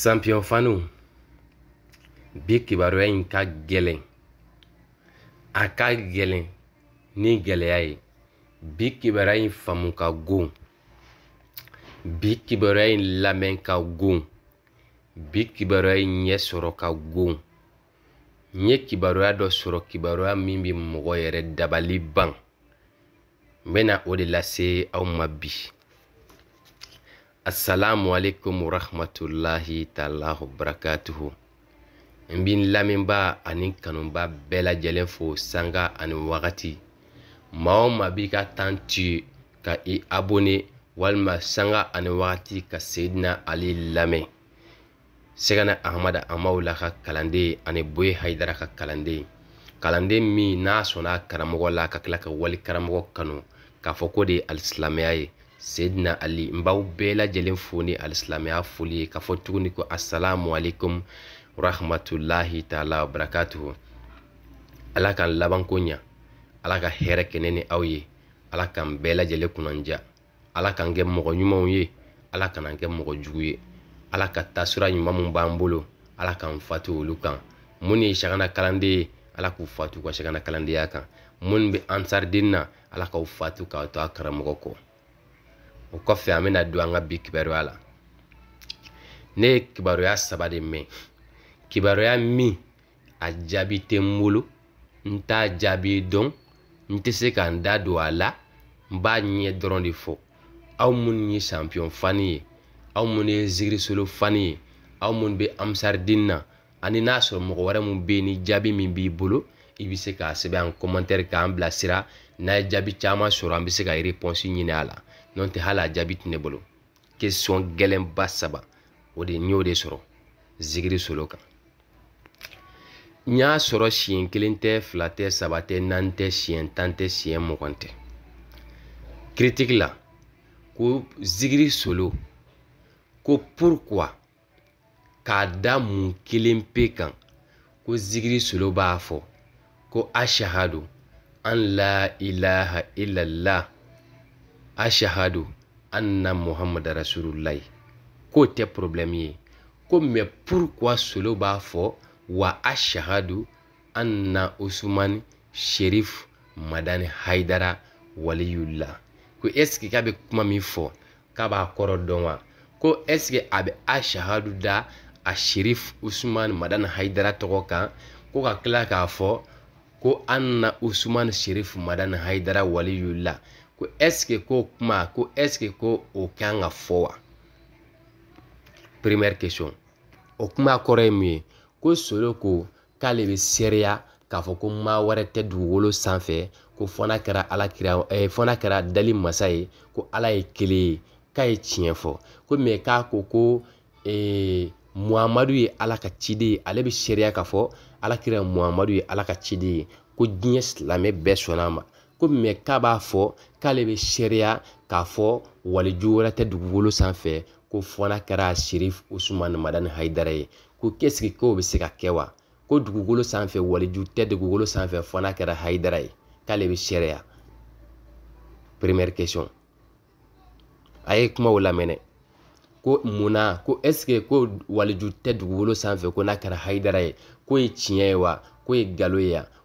sanpiyɔn faniw bi kibaruya in ka gɛlɛn a ka gɛlɛn ni gɛlɛya ye bi kibaruya in faamu ka gon bi kibaruya in lamɛn ka gon bi kibaruya in ɲɛ sɔrɔ ka gon n ye kibaruya dɔ sɔrɔ kibaruya min bɛ mɔgɔ yɛrɛ dabali ban n bɛna o de lase aw ma bi assalamu alaikum warahmatullahi taala wabarakatuhu n bi n lamɛnba ani kanuba bɛɛ lajɛlen fo sanga ani wagati maa o maa b'i ka tan tiye ka i abone walima sanga ani wagati ka seyidina ali lamɛn sɛgɛna ahamada amaw la ka kalanden ani boye haidara ka kalanden kalanden min n'a sɔnna karamɔgɔ la ka ka wali karamɔgɔ kanu k'a fɔ ko de ye alisilamɛya ye seyidina ali mbaw b'aw bɛɛ lajɛlen fo ni alisilamɛya foli ye k'a tuguni ko assalamu alaikum rahmatulahi taala barakatuhu ala k'an labanko ɲa ala ka hɛrɛ kɛnɛ ni aw ye ala k'an bɛɛ lajɛlen kunnanja ala k'an kɛ mɔgɔ ɲumanw ye ala kan'an kɛ mɔgɔ jugu ye ala ka taasira ɲuman min b'an bolo ala k'an fatu olu kan mun ye sagana kalanden ye ala k'u fatu ka sagana kalandenya kan minnu bɛ ansariden na ala k'aw fatu k'aw to a karamɔgɔ kɔ o kɔfɛ an bɛna don an ka bi kibaruya la ne ye kibaruya saba de mɛn kibaruya min a jaabi tɛ n bolo n t'a jaabi dɔn n tɛ se ka n da don a la n b'a ɲɛ dɔrɔn de fɔ aw minnu ye sanpiyɔn fani ye aw minnu ye zigirisolo fani ye aw minnu bɛ amsaridini na ani n'a sɔrɔ mɔgɔ wɛrɛ min bɛ yen ni jaabi min b'i bolo i bɛ se k'a sɛbɛn an kɔmantɛri k'an bilasira n'a ye jaabi caman sɔrɔ an bɛ se ka repɔnsi ɲini a la Non te hala djabit ne bolo. Kesyon gelen bas saba. O de nyode soro. Zigri solo kan. Nya soro shin kilen te flate sabate nan te shin tan te shin mwokante. Kritik la. Kou zigri solo. Kou pwokwa. Kada moun kilen pe kan. Kou zigri solo ba fo. Kou asha hadou. An la ilaha ilal la. ashahadu anna muhammad rasulullah ko tɛ problème ye ko mais pourquoi solo b'a fɔ wa ashahadu anna usman sherif madani haidara waliyula ko eske k'a bɛ kuma min fɔ k'a b'a kɔrɔ dɔn wa ko eske a bɛ ashahadu da a sherif usman madani haidara tɔgɔ kan ko ka tila k'a fɔ ko anna usman sherif madani haidara waliyula ko ɛseke ko kuma ko ɛseke ko o kan ka fɔ wa première question o kuma kɔrɔ ye mun ye ko solo ko k'ale bɛ seereya k'a fɔ ko maa wɛrɛ tɛ dugukolo sanfɛ ko fɔ n'a kɛra ala kira eh, fɔ n'a kɛra dali masa ye ko ala ye kelen ye k'a ye tiɲɛ fɔ ko mɛ k'a ko ko eh, muhamadu ye ala ka ciden ye ale bɛ seereya k'a fɔ ala kira muhamadu ye ala ka ciden ye ko diɲɛ silamɛ bɛɛ sɔnna a ma ko mɛ k'a b'a fɔ k'ale bɛ seereya k'a fɔ waliju wɛrɛ tɛ dugukolo sanfɛ ko fɔ n'a kɛra sherif usumani madani hayidara ye ko kɛsigi k'o bɛ se ka kɛ wa ko dugukolo sanfɛ waliju tɛ dugukolo sanfɛ fɔ n'a kɛra hayidara ye k'ale bɛ seereya premier question a ye kumaw lamɛn ko munna ko ɛsike ko waliju tɛ dugukolo sanfɛ ko n'a kɛra hayidara ye ko ye tiɲɛ ye wa ko ye nkalon ye wa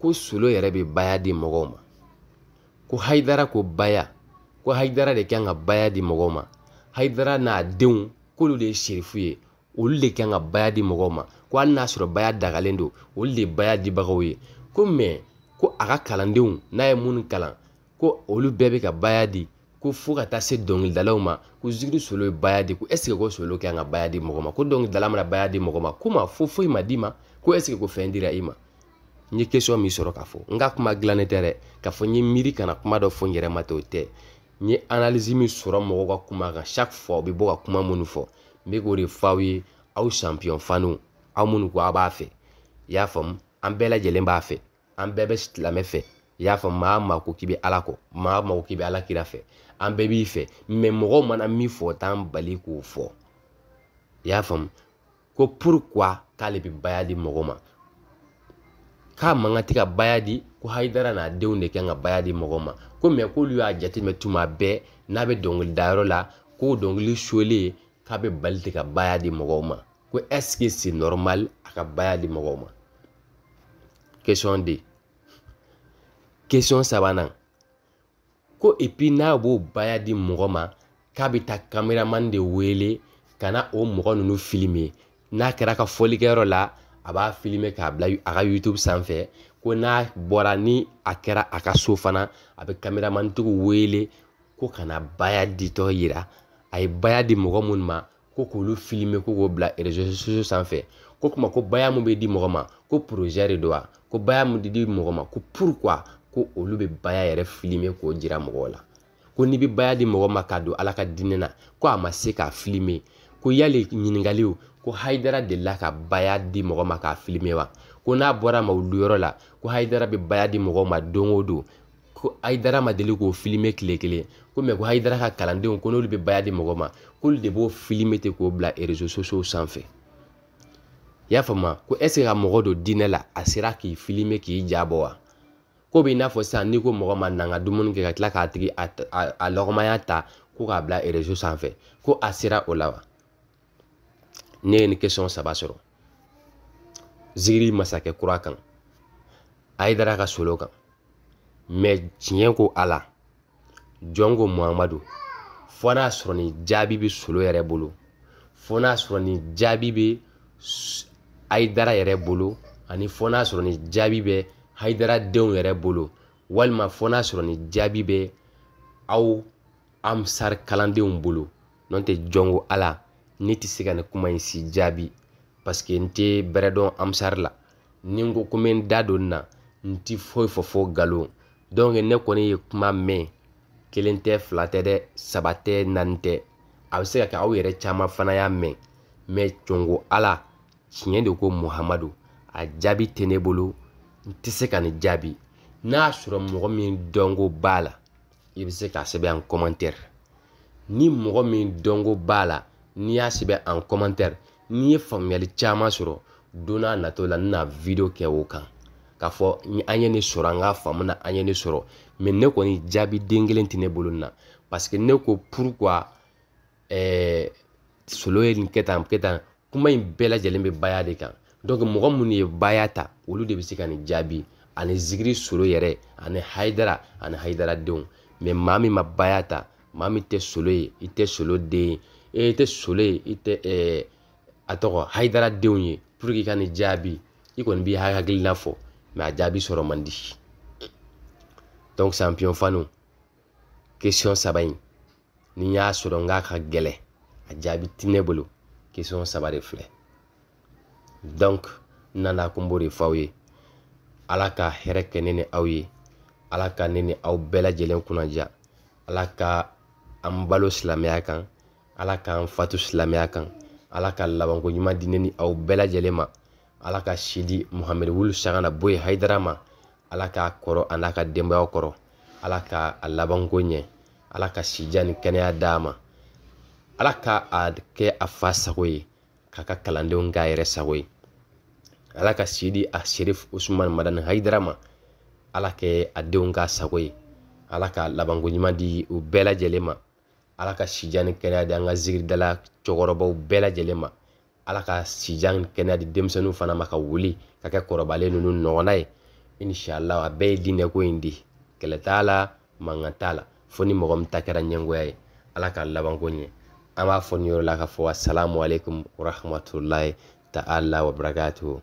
ko solo yɛrɛ bɛ baya di mɔgɔw ma ko hayidara ko baya ko hayidara de kan ka baya di mɔgɔw ma hayidara n'a denw k'olu de ye serifu ye olu de kan ka baya di mɔgɔw ma ko hali n'a sɔrɔ baya dagalen don olu de baya dibagaw ye ko mɛ ko a ka kalandenw n'a ye minnu kalan ko olu bɛɛ bɛ ka baya di ko fo ka taa se dɔnkilidalaw ma ko zikiri solo ye baya di ko ɛseke ko solo kan ka baya di mɔgɔ ma ko dɔnkilidala mana baya di mɔgɔ ma ko ma fo foyi ma d'i ma ko ɛseke ko fɛn dira i ma n ye kesiyɔn min sɔrɔ ka fɔ n ka kuma gilannen tɛ dɛ k'a fɔ n ye miiri kana kuma dɔ fɔ n yɛrɛ ma tɛ o tɛ n ye analizi min sɔrɔ mɔgɔw ka kuma kan chaque fois u bɛ bɔ ka kuma minnu fɔ n bɛ k'o de fɔ aw ye aw champion faniw aw minnu ko aw b'a fɛ i y'a faamu an bɛɛ lajɛlen b'a fɛ an bɛɛ bɛ silamɛ fɛ i y'a faamu maa ma ko k'i bɛ ala kɔ maa maa ko k'i bɛ ala kira fɛ an bɛɛ b'i fɛ mɛ mɔgɔw mana min fɔ t'an bali k'o fɔ i y'a faamu ko pourquoi k'ale bɛ baya di mɔgɔ ma k'a man ka tɛ ko hayidara n'a denw de kan ka baya di mɔgɔ ko mɛ k'olu tuma bɛɛ n'a bɛ dɔnkili dayɔrɔ la k'o dɔnkili solen k'a bɛ bali ka baya di ko ɛseke c'est normal a bayadi baya di mɔgɔw ma question de question sabanan ko epi n'a b'o baya di k'a bɛ taa kameraman de wele ka o mɔgɔ ninnu filime n'a kɛra ka fɔlikɛyɔrɔ la a b'a filime k'a bila a ka youtube sanfɛ ko n'a bɔra ni a kɛra a ka so fana a bɛ kameramantigiw wele ko kana baya ditɔ yira a ye baya di mɔgɔ minnu ma ko k'olu filime ko k'o bila réseau sociaux sanfɛ ko kuma ko baya mun bɛ di mɔgɔ ma ko projet de don wa ko baya mun bɛ di mɔgɔ ma ko pourquoi ko olu bɛ baya yɛrɛ filime k'o jira mɔgɔw la ko n'i bɛ baya di mɔgɔ ma k'a don ala ka diinɛ na ko a ma se k'a filime ko yali ɲininkali o ko hayidara delila ka baya di mɔgɔ ma k'a filime wa ko n'a bɔra mawuliyɔrɔ la ko hayidara bɛ baya di mɔgɔ ma don o don ko hayidara ma deli k'o filime tile kelen ko mɛ ko hayidara ka kalandenw ko n'olu bɛ baya di mɔgɔ ma k'olu de b'o filime ten k'o bila e rezo sosow sanfɛ i y'a faamu ko ɛseke ka mɔgɔ don diinɛ la a sera k'i filime k'i jabɔ wa ko bɛ i n'a fɔ sisan n'i ko mɔgɔ ma na n ka dumuni kɛ ka tila k'a tigi a lɔgɔmaya ta ko k'a bila e rezo sanfɛ ko a sera o la wa ne ye nin kesɔn saba sɔrɔ zigiri masakɛ kura kan a ye dara ka solo kan mɛ tiɲɛ ko ala jɔn ko muhamadu fɔ n'a sɔrɔ nin jaabi bɛ solo yɛrɛ bolo fɔ n'a sɔrɔ nin jaabi bɛ ayidara yɛrɛ bolo ani fɔ n'a sɔrɔ nin jaabi bɛ hayidara denw yɛrɛ bolo walima fɔ n'a sɔrɔ nin jaabi bɛ aw amsar kalandenw bolo nɔ tɛ jɔnko ala Ni tisek ane kouman yisi jabi. Paske nte beredon amsar la. Ni mgo koumen dadon na. Nte fwoy fwoy fwoy galon. Donge ne konye yi kouman men. Kelen te flate de sabate nan te. Avisek ake awe rechama fwana ya men. Men chongo ala. Chinye di wko Mohamadou. A jabi tene bolou. Ntisek ane jabi. Na asro mwomen dongo bala. Yibisek a sebe an komenter. Ni mwomen dongo bala. n'i y'a sɛbɛn en commentaire n'i ye faamuyali caman sɔrɔ don n'a nataw la n na video kɛ o kan k'a fɔ an ye nin sɔrɔ an k'a faamu na an ye nin sɔrɔ mɛ ne kɔni jaabi den kelen tɛ ne bolo nin na paseke ne ko pourquoi ɛɛ eh, solo ye nin kɛ tan kɛ tan kuma in bɛɛ lajɛlen bɛ baya de kan donc mɔgɔ minnu ye baya ta olu de bɛ se ka nin jaabi ani zikiri solo yɛrɛ ani hayidara ani hayidara denw mɛ maa min ma baya ta maa min tɛ solo ye i tɛ solo den ye E ite soule, ite atoko haidara diounye, prou ki kan ni jabi, ikon bi ha ka glina fo, me a jabi soro mandi. Tonk sampyon fanou, kesyon sabayn, ni nye a soro nga ka gele, a jabi tine bolou, kesyon sabare fle. Donk, nan la koumbore fawye, alaka hereke nene awye, alaka nene aw bela jelen kounanja, alaka ambalos la meyakan, ala k'an fatu silamɛya kan ala ka labanko ɲuman di ne ni aw bɛɛ lajɛlen ma ala ka si di muhamɛdi wulu sanga na bɔ ye ma ala k'a kɔrɔ a n'a ka denbayaw kɔrɔ ala ka a labanko ɲɛ ala ka sija ni kɛnɛya d'a ma ala ka a kɛ a fa sago ye k'a ka kalandenw k'a yɛrɛ sago ye ala ka si di a serif usumani madani hayidara ma ala kɛ a denw k'a sago ye ala ka labanko ɲuman di u bɛɛ lajɛlen ma ala ka sijan ni kɛnɛya di an ka dala cɔgɔrɔbaw bɛɛ lajɛlen ma ala ka sijan kɛnɛya di denmisɛnninw fana ma ka wuli ka kɛ kɔrɔbalen nunu ɲɔgɔnna ye inshallah a bɛɛ ye ko in kɛlɛ t'a la mankan t'a la fo ni mɔgɔ min ta kɛra ɲɛngoya ye ala ka labanko ɲɛ an b'a fɔ nin yɔrɔ la k'a fɔ warahmatulahi ta'ala wabarakatuhu